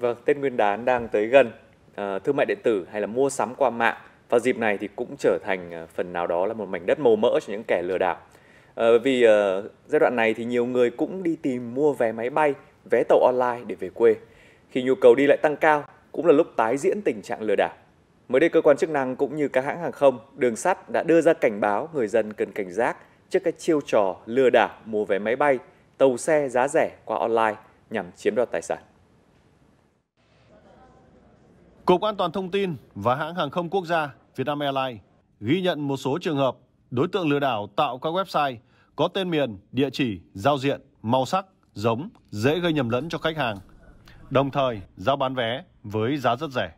Vâng, Tết Nguyên đán đang tới gần, à, thương mại điện tử hay là mua sắm qua mạng vào dịp này thì cũng trở thành à, phần nào đó là một mảnh đất màu mỡ cho những kẻ lừa đảo. À, vì à, giai đoạn này thì nhiều người cũng đi tìm mua vé máy bay, vé tàu online để về quê. Khi nhu cầu đi lại tăng cao cũng là lúc tái diễn tình trạng lừa đảo. Mới đây cơ quan chức năng cũng như các hãng hàng không, đường sắt đã đưa ra cảnh báo người dân cần cảnh giác trước các chiêu trò lừa đảo mua vé máy bay, tàu xe giá rẻ qua online nhằm chiếm đoạt tài sản. Cục An toàn Thông tin và hãng hàng không quốc gia Vietnam Airlines ghi nhận một số trường hợp đối tượng lừa đảo tạo các website có tên miền, địa chỉ, giao diện, màu sắc, giống, dễ gây nhầm lẫn cho khách hàng, đồng thời giao bán vé với giá rất rẻ.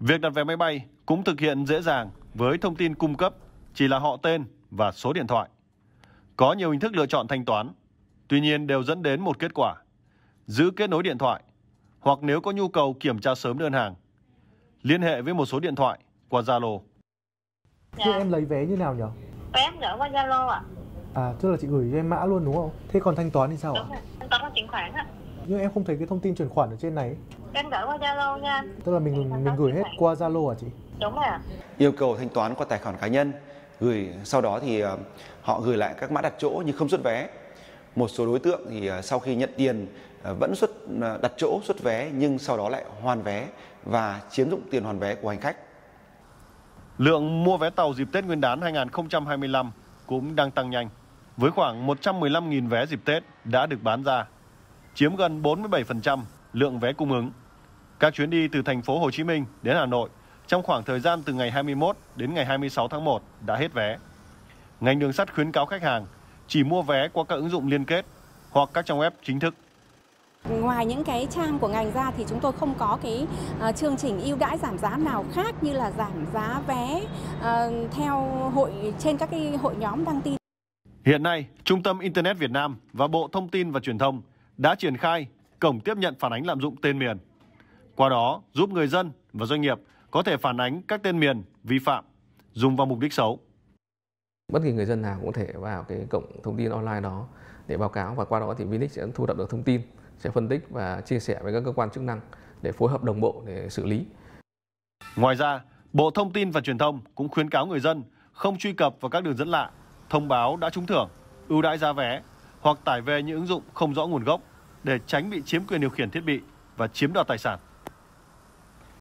Việc đặt vé máy bay cũng thực hiện dễ dàng với thông tin cung cấp chỉ là họ tên và số điện thoại. Có nhiều hình thức lựa chọn thanh toán, tuy nhiên đều dẫn đến một kết quả. Giữ kết nối điện thoại hoặc nếu có nhu cầu kiểm tra sớm đơn hàng. Liên hệ với một số điện thoại qua Zalo. Dạ. Thế em lấy vé như nào nhỉ? Vé em gửi qua Zalo ạ. À? tức là chị gửi cho em mã luôn đúng không? Thế còn thanh toán thì sao ạ? Đúng à? rồi, thanh toán bằng chuyển khoản ạ. Nhưng em không thấy cái thông tin chuyển khoản ở trên này. Em gửi qua Zalo nha. Tức là mình mình, mình gửi hết qua Zalo à chị? Đúng rồi ạ. Yêu cầu thanh toán qua tài khoản cá nhân, gửi sau đó thì ờ, họ gửi lại các mã đặt chỗ nhưng không xuất vé một số đối tượng thì à, sau khi nhận tiền à, vẫn xuất à, đặt chỗ xuất vé nhưng sau đó lại hoàn vé và chiếm dụng tiền hoàn vé của hành khách. Lượng mua vé tàu dịp Tết Nguyên đán 2025 cũng đang tăng nhanh, với khoảng 115.000 vé dịp Tết đã được bán ra, chiếm gần 47% lượng vé cung ứng. Các chuyến đi từ thành phố Hồ Chí Minh đến Hà Nội trong khoảng thời gian từ ngày 21 đến ngày 26 tháng 1 đã hết vé. Ngành đường sắt khuyến cáo khách hàng chỉ mua vé qua các ứng dụng liên kết hoặc các trang web chính thức. Ngoài những cái trang của ngành ra thì chúng tôi không có cái uh, chương trình ưu đãi giảm giá nào khác như là giảm giá vé uh, theo hội trên các cái hội nhóm đăng tin. Hiện nay, Trung tâm Internet Việt Nam và Bộ Thông tin và Truyền thông đã triển khai cổng tiếp nhận phản ánh lạm dụng tên miền. Qua đó, giúp người dân và doanh nghiệp có thể phản ánh các tên miền vi phạm dùng vào mục đích xấu bất kỳ người dân nào cũng có thể vào cái cổng thông tin online đó để báo cáo và qua đó thì Vinix sẽ thu thập được thông tin sẽ phân tích và chia sẻ với các cơ quan chức năng để phối hợp đồng bộ để xử lý. Ngoài ra, Bộ Thông tin và Truyền thông cũng khuyến cáo người dân không truy cập vào các đường dẫn lạ, thông báo đã trúng thưởng, ưu đãi giá vé hoặc tải về những ứng dụng không rõ nguồn gốc để tránh bị chiếm quyền điều khiển thiết bị và chiếm đoạt tài sản.